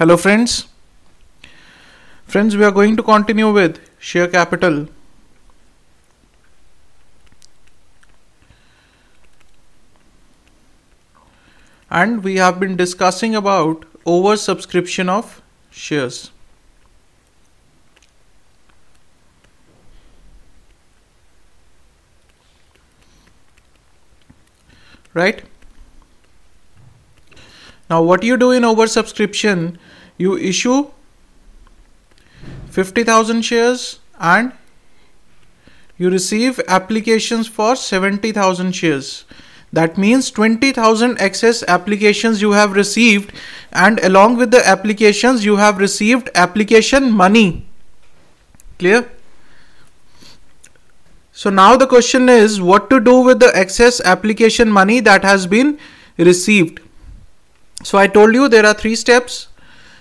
Hello friends. Friends, we are going to continue with share capital. And we have been discussing about oversubscription of shares. Right? Now what you do in oversubscription you issue 50,000 shares and you receive applications for 70,000 shares. That means 20,000 excess applications you have received and along with the applications you have received application money. Clear? So now the question is what to do with the excess application money that has been received. So I told you there are three steps.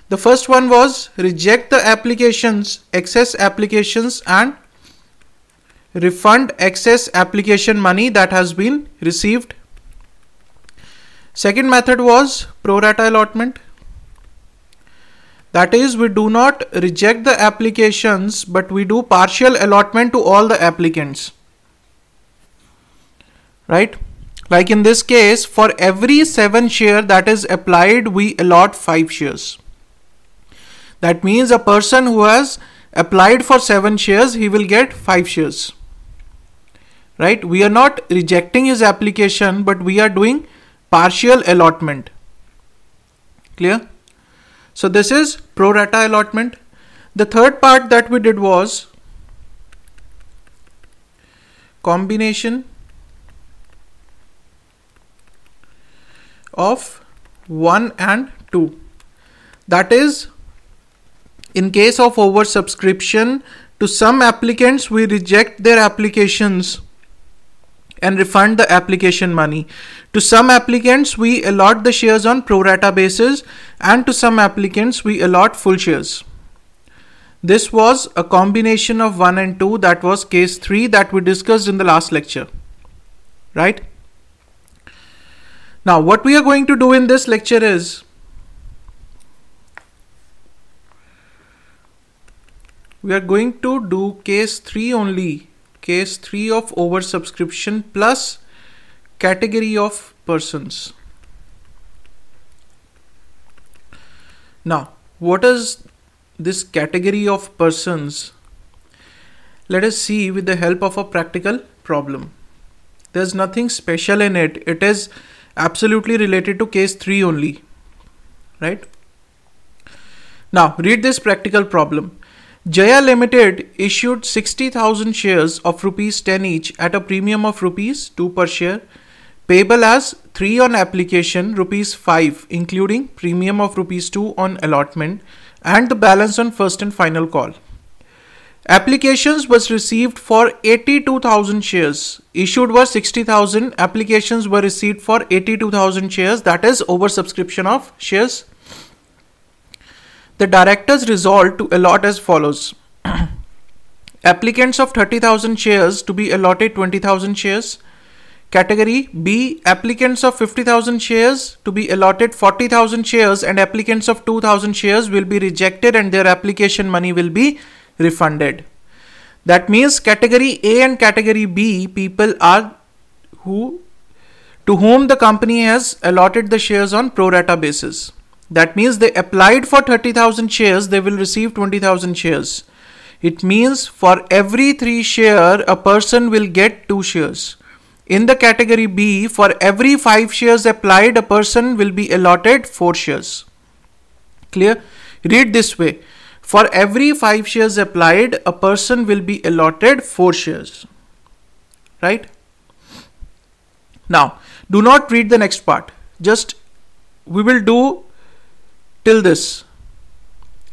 The first one was reject the applications, excess applications and refund excess application money that has been received. Second method was pro rata allotment. That is, we do not reject the applications, but we do partial allotment to all the applicants. Right? Like in this case, for every 7 share that is applied, we allot 5 shares. That means a person who has applied for 7 shares, he will get 5 shares. Right? We are not rejecting his application, but we are doing partial allotment. Clear? So this is pro rata allotment. The third part that we did was combination of 1 and 2. That is in case of oversubscription, to some applicants, we reject their applications and refund the application money. To some applicants, we allot the shares on pro rata basis, and to some applicants, we allot full shares. This was a combination of 1 and 2, that was case 3 that we discussed in the last lecture. Right? Now, what we are going to do in this lecture is we are going to do case 3 only case 3 of oversubscription plus category of persons now what is this category of persons let us see with the help of a practical problem there's nothing special in it it is absolutely related to case 3 only right now read this practical problem Jaya Limited issued 60,000 shares of rupees 10 each at a premium of rupees 2 per share, payable as 3 on application, rupees 5 including premium of rupees 2 on allotment and the balance on first and final call. Applications was received for 82,000 shares. Issued was 60,000. Applications were received for 82,000 shares. That is oversubscription of shares the directors resolved to allot as follows. applicants of 30,000 shares to be allotted 20,000 shares. Category B applicants of 50,000 shares to be allotted 40,000 shares and applicants of 2,000 shares will be rejected and their application money will be refunded. That means category A and category B people are who to whom the company has allotted the shares on pro rata basis. That means they applied for 30,000 shares, they will receive 20,000 shares. It means for every three share, a person will get two shares. In the category B, for every five shares applied, a person will be allotted four shares. Clear? Read this way. For every five shares applied, a person will be allotted four shares. Right? Now, do not read the next part. Just we will do till this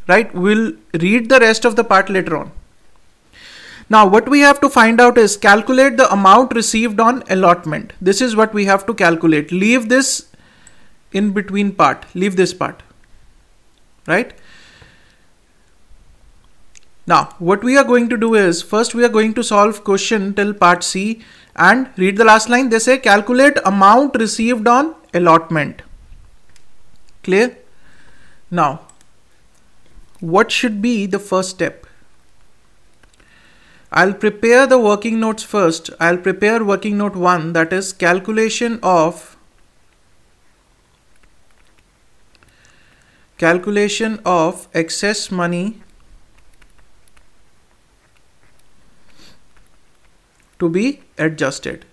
right we'll read the rest of the part later on now what we have to find out is calculate the amount received on allotment this is what we have to calculate leave this in between part leave this part right now what we are going to do is first we are going to solve question till part C and read the last line they say calculate amount received on allotment clear now, what should be the first step? I'll prepare the working notes first. I'll prepare working note 1 that is calculation of calculation of excess money to be adjusted.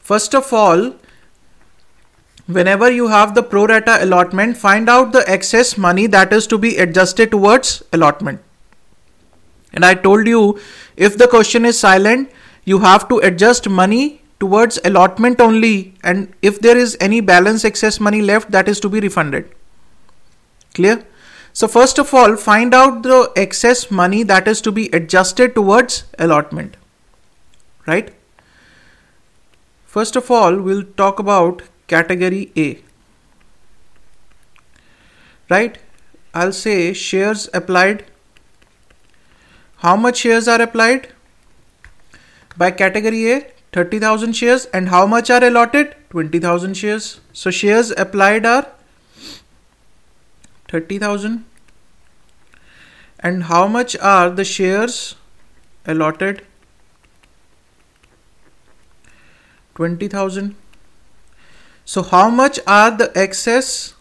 First of all, Whenever you have the pro rata allotment, find out the excess money that is to be adjusted towards allotment. And I told you, if the question is silent, you have to adjust money towards allotment only. And if there is any balance excess money left, that is to be refunded. Clear? So first of all, find out the excess money that is to be adjusted towards allotment. Right? First of all, we'll talk about category A. Right? I'll say shares applied. How much shares are applied? By category A, 30,000 shares and how much are allotted? 20,000 shares. So shares applied are 30,000 and how much are the shares allotted? 20,000. So how much are the excess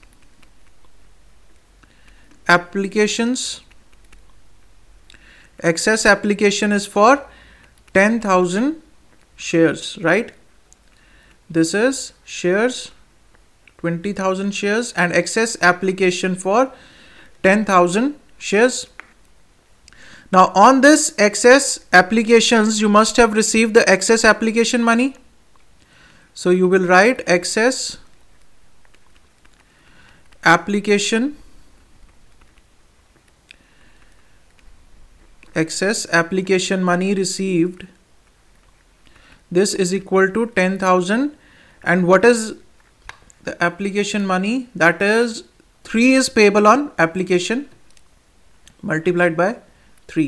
applications? Excess application is for 10,000 shares, right? This is shares, 20,000 shares and excess application for 10,000 shares. Now on this excess applications, you must have received the excess application money so you will write access application access application money received this is equal to 10000 and what is the application money that is 3 is payable on application multiplied by 3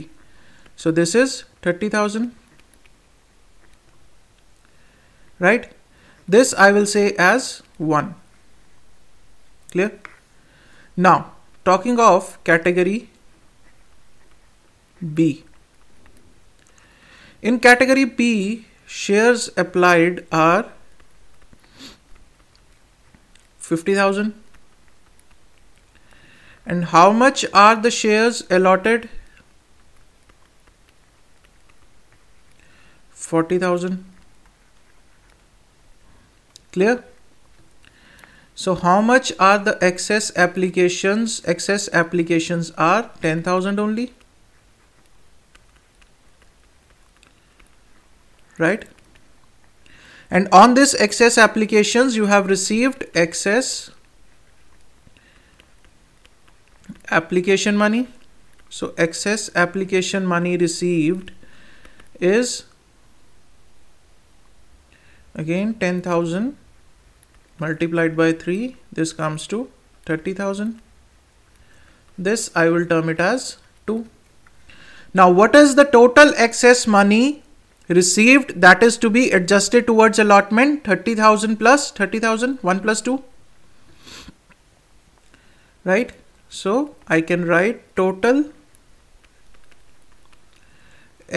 so this is 30000 right this I will say as 1. Clear? Now, talking of category B. In category B, shares applied are 50,000. And how much are the shares allotted? 40,000 clear so how much are the excess applications excess applications are 10000 only right and on this excess applications you have received excess application money so excess application money received is again 10000 multiplied by 3 this comes to 30,000 this I will term it as 2 now what is the total excess money received that is to be adjusted towards allotment 30,000 plus 30,000 1 plus 2 right so I can write total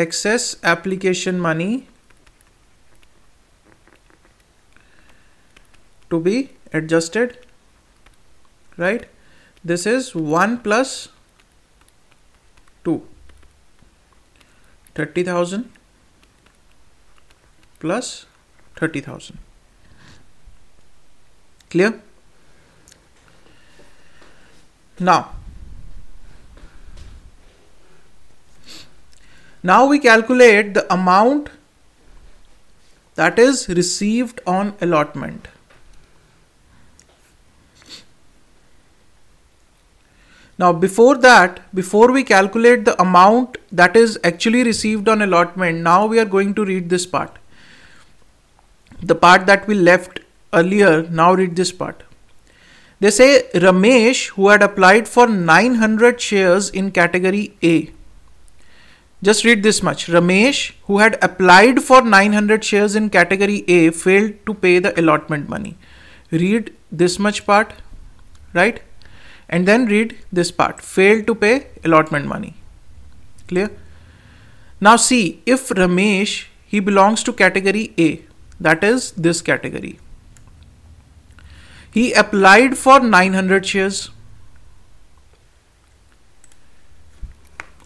excess application money to be adjusted right this is 1 plus 2 30000 plus 30000 clear now now we calculate the amount that is received on allotment Now before that, before we calculate the amount that is actually received on allotment, now we are going to read this part. The part that we left earlier, now read this part. They say Ramesh who had applied for 900 shares in category A. Just read this much. Ramesh who had applied for 900 shares in category A failed to pay the allotment money. Read this much part, right? and then read this part failed to pay allotment money clear now see if ramesh he belongs to category a that is this category he applied for 900 shares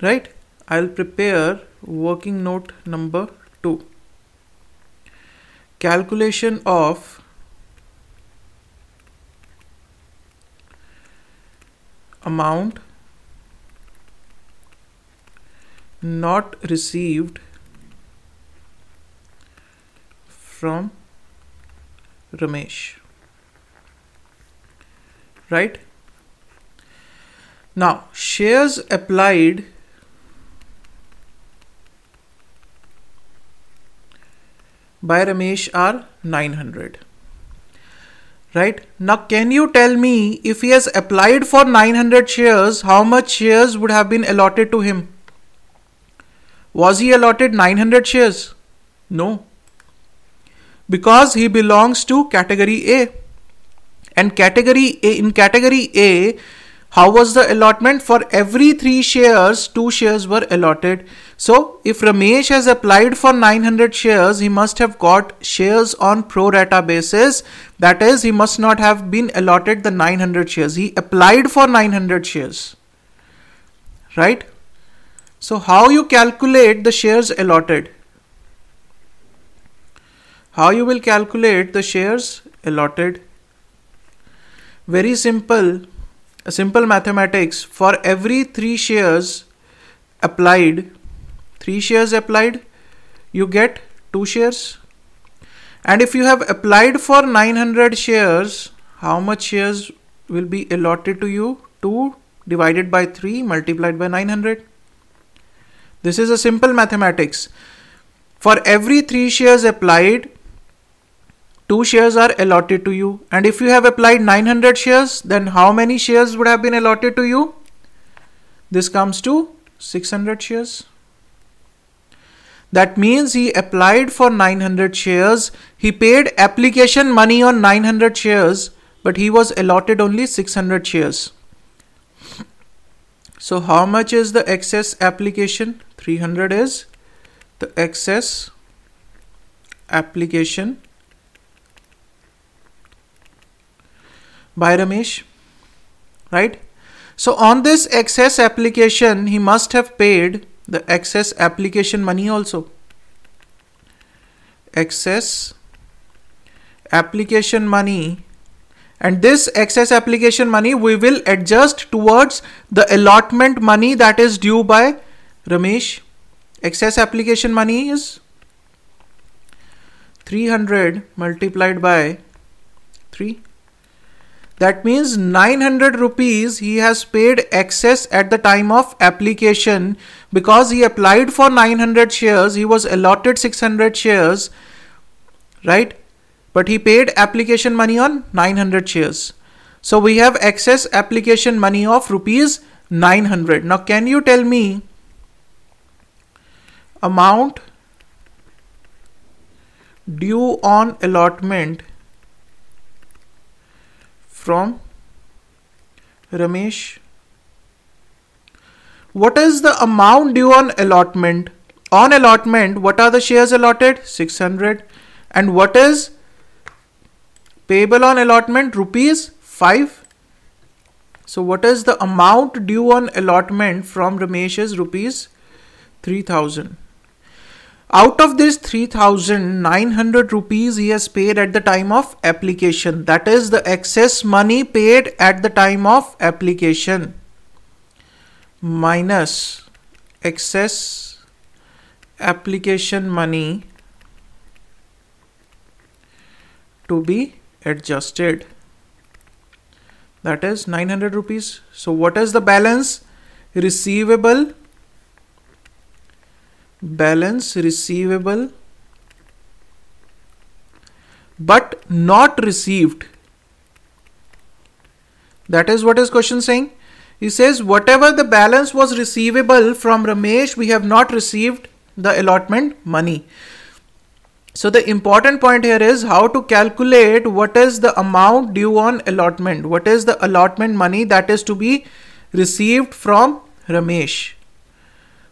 right i'll prepare working note number 2 calculation of amount not received from Ramesh. Right? Now, shares applied by Ramesh are 900 right? Now, can you tell me if he has applied for 900 shares, how much shares would have been allotted to him? Was he allotted 900 shares? No. Because he belongs to category A. And category A, in category A, how was the allotment? For every three shares, two shares were allotted. So if Ramesh has applied for 900 shares, he must have got shares on pro rata basis. That is, he must not have been allotted the 900 shares. He applied for 900 shares, right? So how you calculate the shares allotted? How you will calculate the shares allotted? Very simple a simple mathematics for every three shares applied three shares applied you get two shares and if you have applied for 900 shares how much shares will be allotted to you 2 divided by 3 multiplied by 900 this is a simple mathematics for every three shares applied 2 shares are allotted to you. And if you have applied 900 shares, then how many shares would have been allotted to you? This comes to 600 shares. That means he applied for 900 shares. He paid application money on 900 shares, but he was allotted only 600 shares. So how much is the excess application? 300 is the excess application by Ramesh. Right? So on this excess application, he must have paid the excess application money also. Excess application money and this excess application money we will adjust towards the allotment money that is due by Ramesh. Excess application money is 300 multiplied by 3 that means 900 rupees he has paid excess at the time of application because he applied for 900 shares. He was allotted 600 shares, right? But he paid application money on 900 shares. So we have excess application money of rupees 900. Now can you tell me amount due on allotment from Ramesh. What is the amount due on allotment? On allotment, what are the shares allotted? 600. And what is payable on allotment? Rupees 5. So what is the amount due on allotment from Ramesh's rupees 3000. Out of this 3900 rupees he has paid at the time of application. That is the excess money paid at the time of application minus excess application money to be adjusted that is 900 rupees so what is the balance receivable balance receivable but not received. That is what is question saying. He says, whatever the balance was receivable from Ramesh, we have not received the allotment money. So the important point here is how to calculate what is the amount due on allotment. What is the allotment money that is to be received from Ramesh.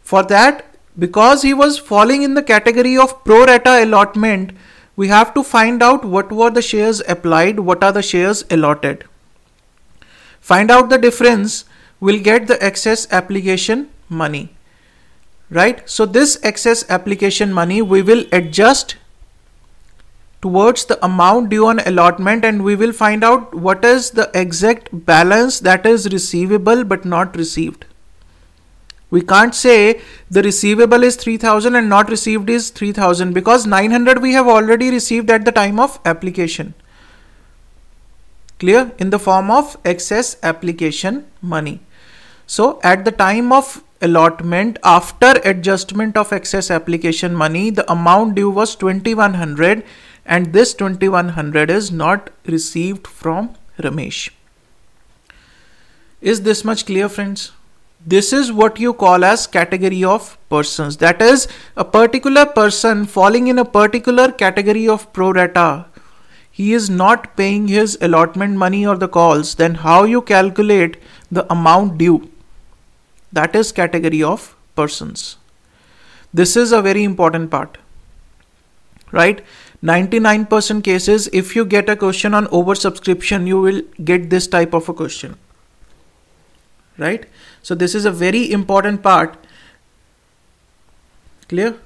For that, because he was falling in the category of pro rata allotment, we have to find out what were the shares applied, what are the shares allotted. Find out the difference, we'll get the excess application money. Right? So this excess application money we will adjust towards the amount due on allotment and we will find out what is the exact balance that is receivable but not received. We can't say the receivable is 3000 and not received is 3000 because 900 we have already received at the time of application. Clear? In the form of excess application money. So at the time of allotment after adjustment of excess application money the amount due was 2100 and this 2100 is not received from Ramesh. Is this much clear friends? this is what you call as category of persons that is a particular person falling in a particular category of pro rata he is not paying his allotment money or the calls then how you calculate the amount due that is category of persons this is a very important part right 99% cases if you get a question on oversubscription you will get this type of a question right so this is a very important part. Clear?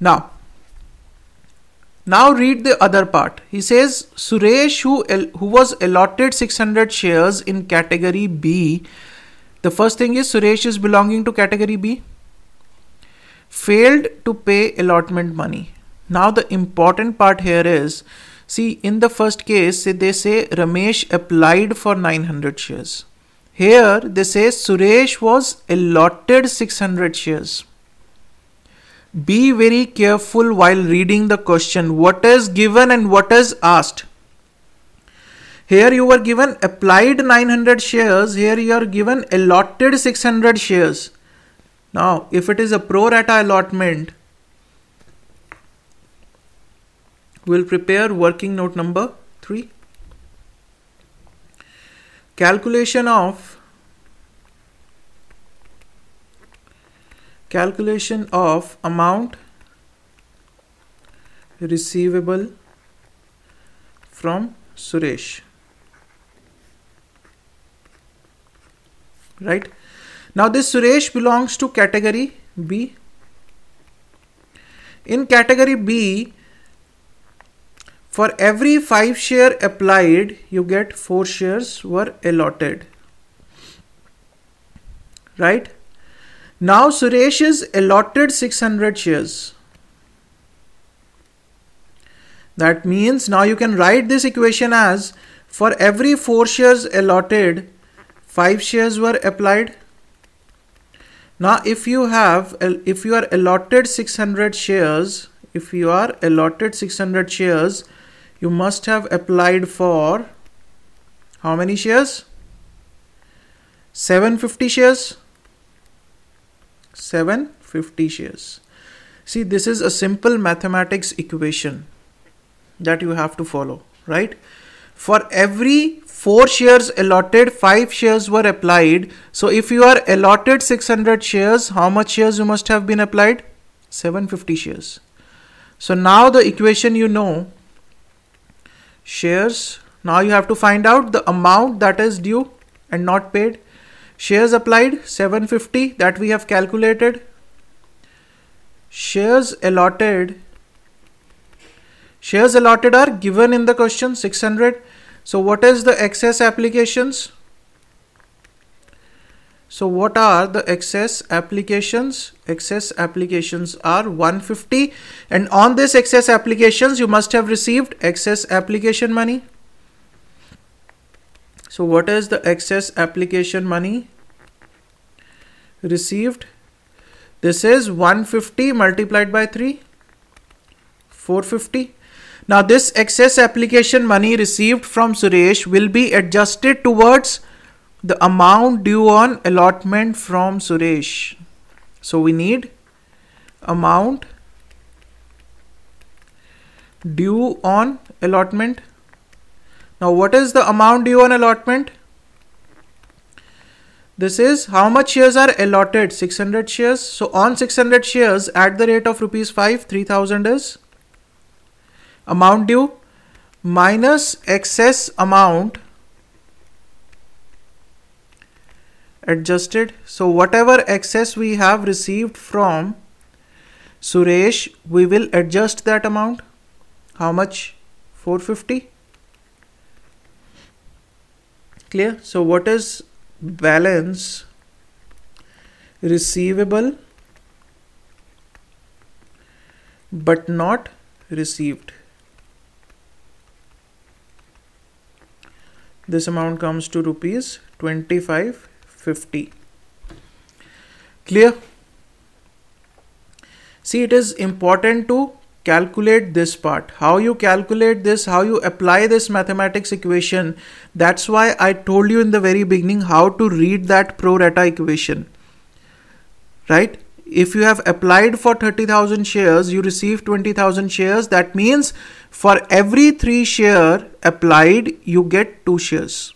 Now, now read the other part. He says Suresh, who, who was allotted 600 shares in category B, the first thing is Suresh is belonging to category B, failed to pay allotment money. Now, the important part here is see, in the first case, they say Ramesh applied for 900 shares. Here they say Suresh was allotted 600 shares. Be very careful while reading the question what is given and what is asked. Here you were given applied 900 shares, here you are given allotted 600 shares. Now, if it is a pro rata allotment, we'll prepare working note number 3 calculation of calculation of amount receivable from Suresh right now this Suresh belongs to category B in category B for every 5 share applied, you get 4 shares were allotted. Right? Now Suresh is allotted 600 shares. That means now you can write this equation as for every 4 shares allotted, 5 shares were applied. Now if you have, if you are allotted 600 shares, if you are allotted 600 shares, you must have applied for how many shares 750 shares 750 shares see this is a simple mathematics equation that you have to follow right for every 4 shares allotted 5 shares were applied so if you are allotted 600 shares how much shares you must have been applied 750 shares so now the equation you know shares now you have to find out the amount that is due and not paid shares applied 750 that we have calculated shares allotted shares allotted are given in the question 600 so what is the excess applications so what are the excess applications? Excess applications are 150 and on this excess applications you must have received excess application money. So what is the excess application money received? This is 150 multiplied by 3, 450. Now this excess application money received from Suresh will be adjusted towards the amount due on allotment from Suresh. So we need amount due on allotment. Now what is the amount due on allotment? This is how much shares are allotted 600 shares. So on 600 shares at the rate of rupees 5 3000 is amount due minus excess amount adjusted. So whatever excess we have received from Suresh, we will adjust that amount. How much? 450. Clear? So what is balance receivable but not received? This amount comes to rupees 25 50. Clear? See, it is important to calculate this part. How you calculate this, how you apply this mathematics equation. That's why I told you in the very beginning how to read that pro rata equation. Right? if you have applied for 30,000 shares, you receive 20,000 shares. That means for every three share applied, you get two shares.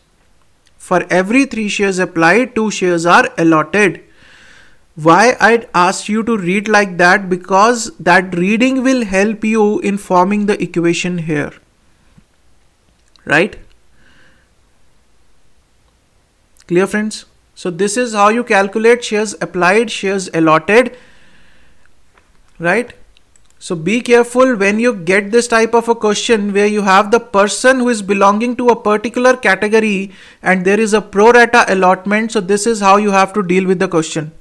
For every 3 shares applied, 2 shares are allotted. Why I ask you to read like that? Because that reading will help you in forming the equation here. Right? Clear friends? So this is how you calculate shares applied, shares allotted. Right? So be careful when you get this type of a question where you have the person who is belonging to a particular category and there is a pro rata allotment. So this is how you have to deal with the question.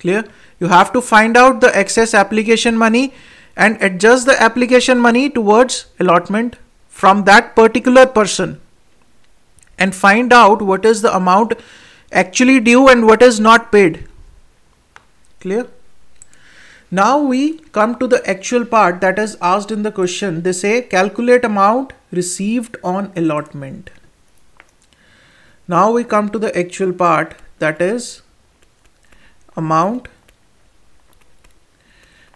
Clear? You have to find out the excess application money and adjust the application money towards allotment from that particular person and find out what is the amount actually due and what is not paid. Clear? Now we come to the actual part that is asked in the question. They say calculate amount received on allotment. Now we come to the actual part that is amount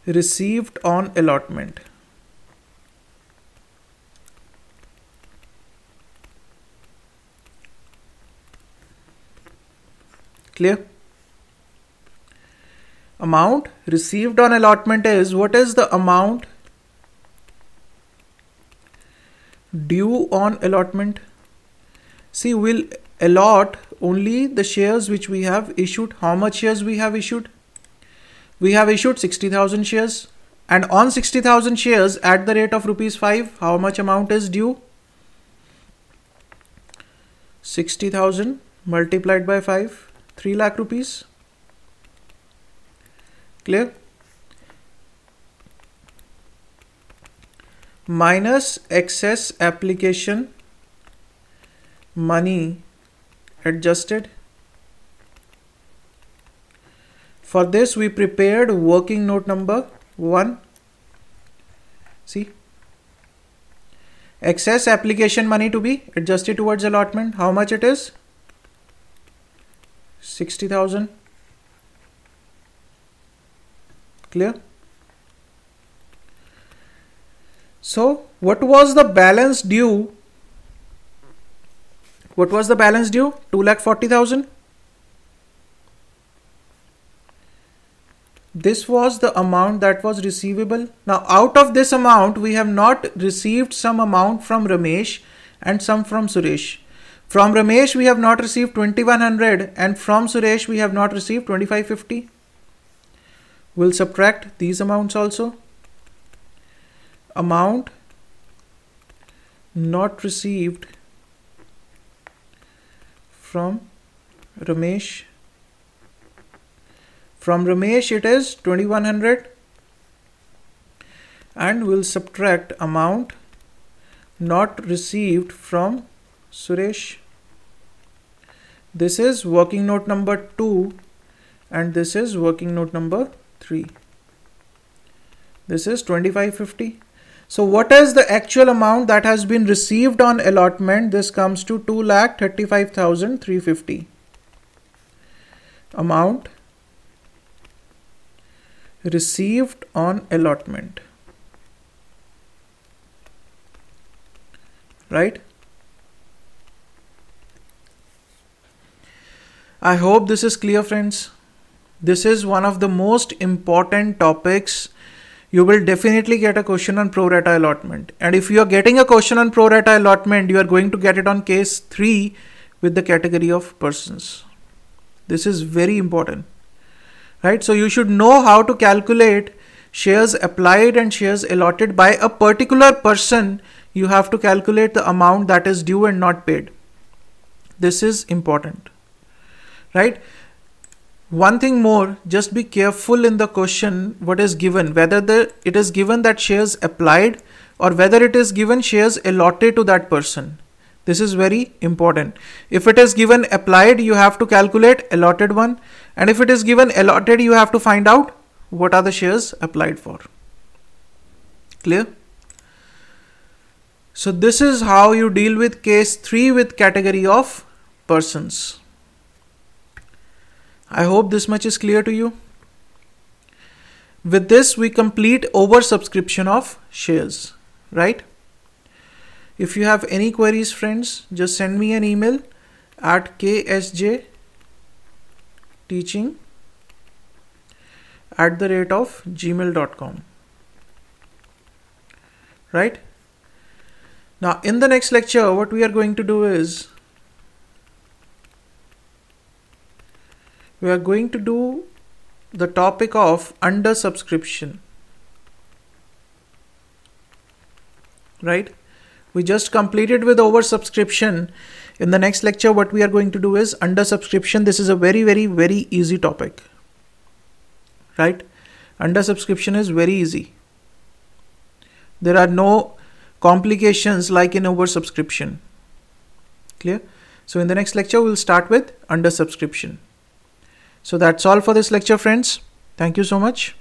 received on allotment. Clear? amount received on allotment is what is the amount due on allotment see we'll allot only the shares which we have issued how much shares we have issued we have issued 60000 shares and on 60000 shares at the rate of rupees 5 how much amount is due 60000 multiplied by 5 3 lakh rupees clear minus excess application money adjusted for this we prepared working note number 1 see excess application money to be adjusted towards allotment how much it is 60000 clear so what was the balance due what was the balance due 2 lakh 40000 this was the amount that was receivable now out of this amount we have not received some amount from ramesh and some from suresh from ramesh we have not received 2100 and from suresh we have not received 2550 We'll subtract these amounts also. Amount not received from Ramesh. From Ramesh it is 2100 and we'll subtract amount not received from Suresh. This is working note number 2 and this is working note number 3 this is 2550 so what is the actual amount that has been received on allotment this comes to 2 lakh 35350 amount received on allotment right i hope this is clear friends this is one of the most important topics. You will definitely get a question on pro rata allotment. And if you are getting a question on pro rata allotment, you are going to get it on case 3 with the category of persons. This is very important. Right? So you should know how to calculate shares applied and shares allotted by a particular person. You have to calculate the amount that is due and not paid. This is important. Right? One thing more, just be careful in the question what is given, whether the, it is given that shares applied or whether it is given shares allotted to that person. This is very important. If it is given applied, you have to calculate allotted one. And if it is given allotted, you have to find out what are the shares applied for. Clear? So this is how you deal with case 3 with category of persons. I hope this much is clear to you. With this, we complete oversubscription of shares, right? If you have any queries, friends, just send me an email at ksj teaching at the rate of gmail.com. Right? Now, in the next lecture, what we are going to do is we are going to do the topic of under subscription right we just completed with over subscription in the next lecture what we are going to do is under subscription this is a very very very easy topic right under subscription is very easy there are no complications like in over subscription clear so in the next lecture we'll start with under subscription so that's all for this lecture friends. Thank you so much.